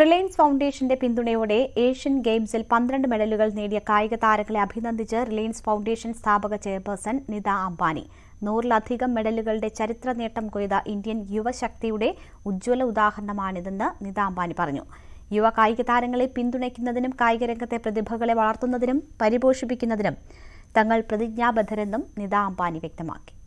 Reliance ഫൗണ്ടേഷന്റെ പിന്തുണയോടെ Asian ഗെയിംസിൽ പന്ത്രണ്ട് മെഡലുകൾ നേടിയ കായിക താരങ്ങളെ അഭിനന്ദിച്ച് റിലയൻസ് ഫൗണ്ടേഷൻ സ്ഥാപക ചെയർപേഴ്സൺ നിത അംബാനി നൂറിലധികം മെഡലുകളുടെ ചരിത്ര നേട്ടം കൊയ്ത ഇന്ത്യൻ യുവശക്തിയുടെ ഉജ്ജ്വല ഉദാഹരണമാണിതെന്ന് നിത അംബാനി പറഞ്ഞു യുവ കായിക താരങ്ങളെ പിന്തുണയ്ക്കുന്നതിനും കായിക രംഗത്തെ പ്രതിഭകളെ വളർത്തുന്നതിനും പരിപോഷിപ്പിക്കുന്നതിനും തങ്ങൾ പ്രതിജ്ഞാബദ്ധരെന്നും നിത അംബാനി വ്യക്തമാക്കി